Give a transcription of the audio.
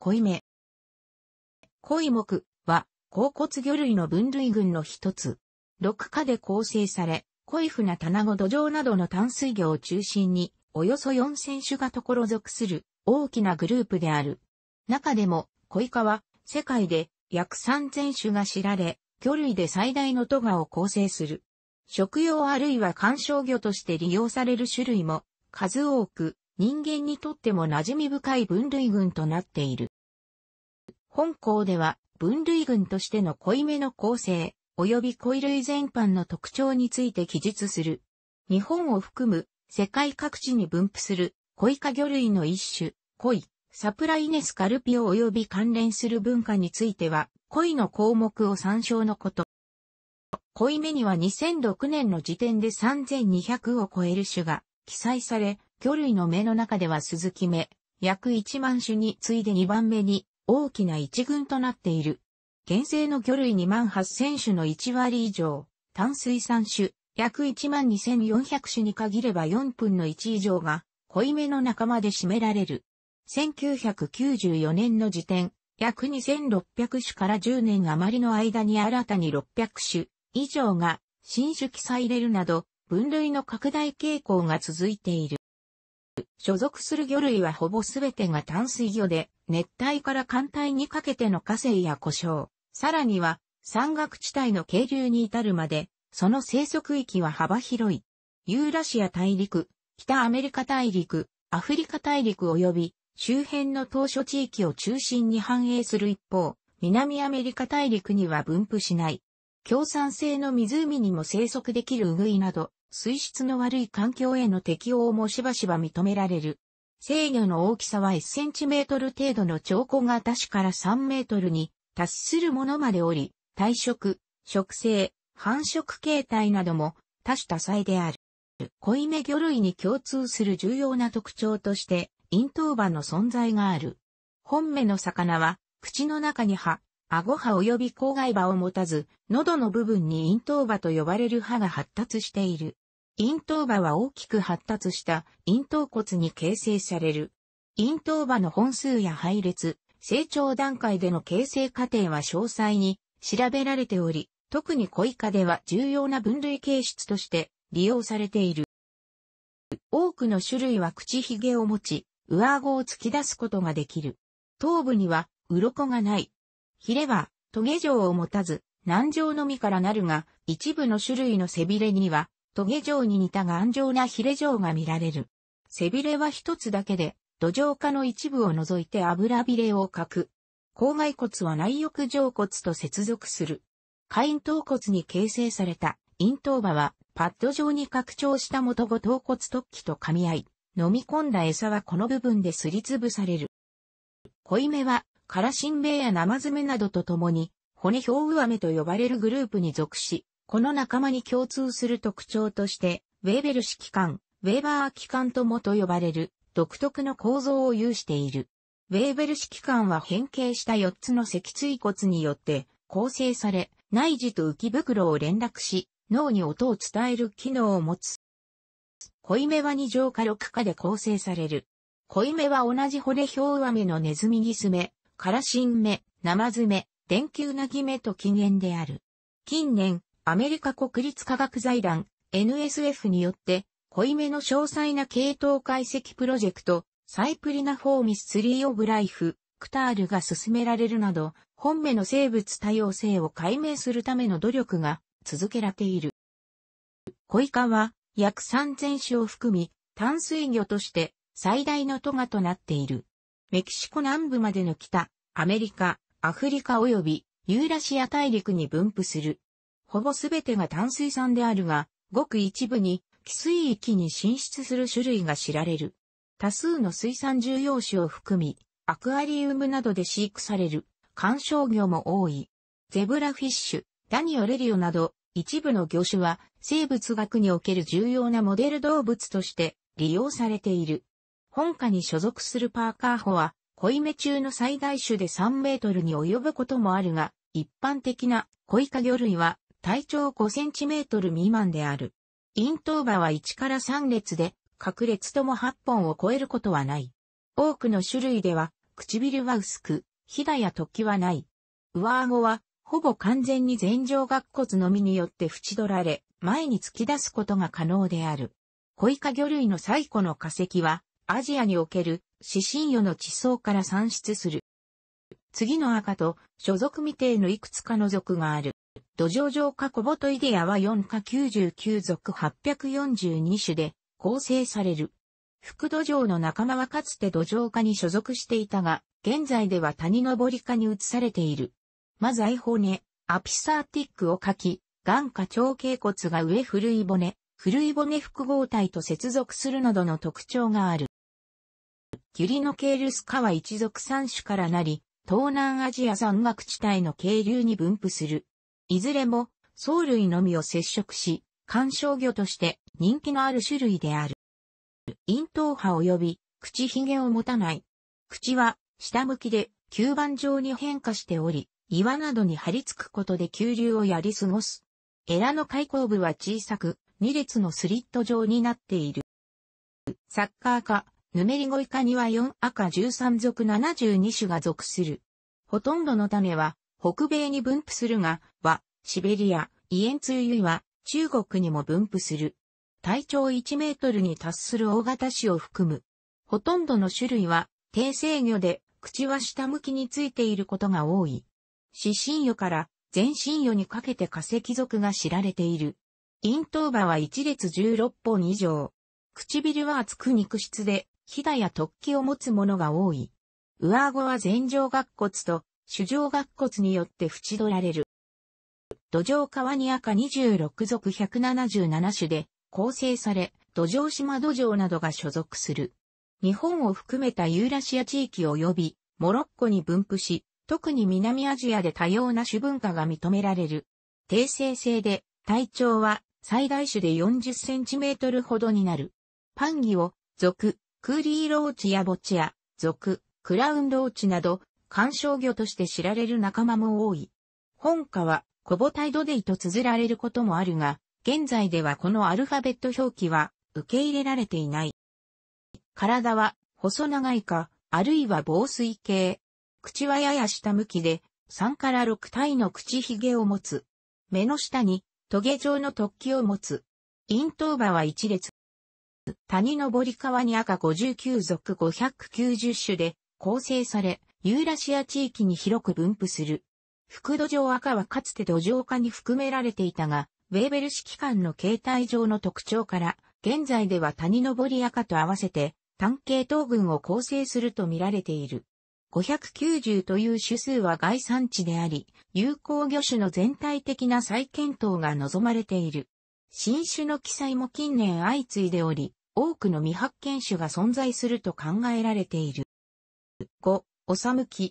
濃い目。濃い目は、甲骨魚類の分類群の一つ。6科で構成され、濃い船卵土壌などの淡水魚を中心に、およそ4000種がところ属する大きなグループである。中でも、濃い科は、世界で約3000種が知られ、魚類で最大のトガを構成する。食用あるいは観賞魚として利用される種類も数多く、人間にとっても馴染み深い分類群となっている。本校では分類群としての濃いめの構成、及び濃い類全般の特徴について記述する。日本を含む世界各地に分布する濃い化魚類の一種、濃い、サプライネスカルピオ及び関連する文化については、濃いの項目を参照のこと。濃いめには2006年の時点で3200を超える種が記載され、魚類の目の中では鈴木目、約1万種に次いで2番目に大きな一群となっている。現生の魚類2万8000種の1割以上、淡水産種、約1万2400種に限れば4分の1以上が、濃い目の仲間で占められる。1994年の時点、約2600種から10年余りの間に新たに600種以上が新種記載入れるなど、分類の拡大傾向が続いている。所属する魚類はほぼすべてが淡水魚で、熱帯から寒帯にかけての河川や故障、さらには山岳地帯の渓流に至るまで、その生息域は幅広い。ユーラシア大陸、北アメリカ大陸、アフリカ大陸及び周辺の島嶼地域を中心に繁栄する一方、南アメリカ大陸には分布しない。共産性の湖にも生息できるウグイなど、水質の悪い環境への適応もしばしば認められる。制御の大きさは1センチメートル程度の兆候が多種から3メートルに達するものまでおり、体色、食性、繁殖形態なども多種多彩である。濃い目魚類に共通する重要な特徴として、咽頭歯の存在がある。本目の魚は、口の中に歯、顎歯及び口外歯を持たず、喉の部分に咽頭歯と呼ばれる歯が発達している。咽頭歯は大きく発達した咽頭骨に形成される。咽頭歯の本数や配列、成長段階での形成過程は詳細に調べられており、特に小イカでは重要な分類形質として利用されている。多くの種類は口ひげを持ち、上顎を突き出すことができる。頭部には鱗がない。ヒレは、トゲ状を持たず、軟状のみからなるが、一部の種類の背びれには、トゲ状に似た頑丈なヒレ状が見られる。背びれは一つだけで、土壌化の一部を除いて油びれを欠く。口骸骨は内翼上骨と接続する。下咽頭骨に形成された咽頭場はパッド状に拡張した元ご頭骨突起と噛み合い、飲み込んだ餌はこの部分ですりつぶされる。濃い目は、カラシンベやナマズメなどと共に、骨表上目と呼ばれるグループに属し、この仲間に共通する特徴として、ウェーベル式管、ウェーバー機関ともと呼ばれる独特の構造を有している。ウェーベル式管は変形した4つの脊椎骨によって構成され、内耳と浮き袋を連絡し、脳に音を伝える機能を持つ。濃い目は2乗か6かで構成される。濃い目は同じ骨表上目のネズミギス目、カラシン目、ナマズ目、電球なぎ目と起源である。近年、アメリカ国立科学財団 NSF によって、濃いめの詳細な系統解析プロジェクト、サイプリナフォーミスツリーオブライフ、クタールが進められるなど、本目の生物多様性を解明するための努力が続けられている。コイカは約3000種を含み、淡水魚として最大のトガとなっている。メキシコ南部までの北、アメリカ、アフリカ及びユーラシア大陸に分布する。ほぼすべてが淡水産であるが、ごく一部に、寄水域に進出する種類が知られる。多数の水産重要種を含み、アクアリウムなどで飼育される、観賞魚も多い。ゼブラフィッシュ、ダニオレリオなど、一部の魚種は、生物学における重要なモデル動物として利用されている。本家に所属するパーカーホは、濃いめ中の最大種で3メートルに及ぶこともあるが、一般的な濃いカ魚類は体長5センチメートル未満である。咽頭葉は1から3列で、各列とも8本を超えることはない。多くの種類では、唇は薄く、ひだや突起はない。上顎は、ほぼ完全に前上顎骨のみによって縁取られ、前に突き出すことが可能である。小イカ魚類の最古の化石は、アジアにおける、死神魚の地層から産出する。次の赤と、所属未定のいくつかの属がある。土壌上下コボトイデアは4下99属842種で構成される。副土壌の仲間はかつて土壌科に所属していたが、現在では谷登り科に移されている。まず愛骨、アピサーティックを書き、眼下長頸骨が上古い骨、古い骨複合体と接続するなどの特徴がある。キリノケールス科は一属三種からなり、東南アジア山岳地帯の渓流に分布する。いずれも藻類のみを接触し、観賞魚として人気のある種類である。咽頭歯及び口ひげを持たない。口は下向きで吸盤状に変化しており、岩などに張り付くことで急流をやり過ごす。エラの開口部は小さく、2列のスリット状になっている。サッカー科、ヌメリゴイカには4赤13属72種が属する。ほとんどの種は北米に分布するが、は、シベリア、イエンツユユは、中国にも分布する。体長1メートルに達する大型種を含む。ほとんどの種類は、低制魚で、口は下向きについていることが多い。四神魚から全神魚にかけて化石属が知られている。咽頭歯は1列16本以上。唇は厚く肉質で、ひだや突起を持つものが多い。上顎は前上顎骨と主上学骨によって縁取られる。土壌川に赤26属177種で構成され、土壌島土壌などが所属する。日本を含めたユーラシア地域及び、モロッコに分布し、特に南アジアで多様な種文化が認められる。定性性で、体長は最大種で40センチメートルほどになる。パンギを、属、クーリーローチやボチア、属、クラウンローチなど、観賞魚として知られる仲間も多い。本家は、コボタイドデイと綴られることもあるが、現在ではこのアルファベット表記は受け入れられていない。体は細長いか、あるいは防水系。口はやや下向きで、3から6体の口ひげを持つ。目の下に、トゲ状の突起を持つ。咽頭歯は一列。谷のり川に赤59属590種で構成され、ユーラシア地域に広く分布する。副土壌赤はかつて土壌化に含められていたが、ウェーベル式間の形態上の特徴から、現在では谷登り赤と合わせて、単系統群を構成すると見られている。590という種数は外産地であり、有効魚種の全体的な再検討が望まれている。新種の記載も近年相次いでおり、多くの未発見種が存在すると考えられている。おさむき。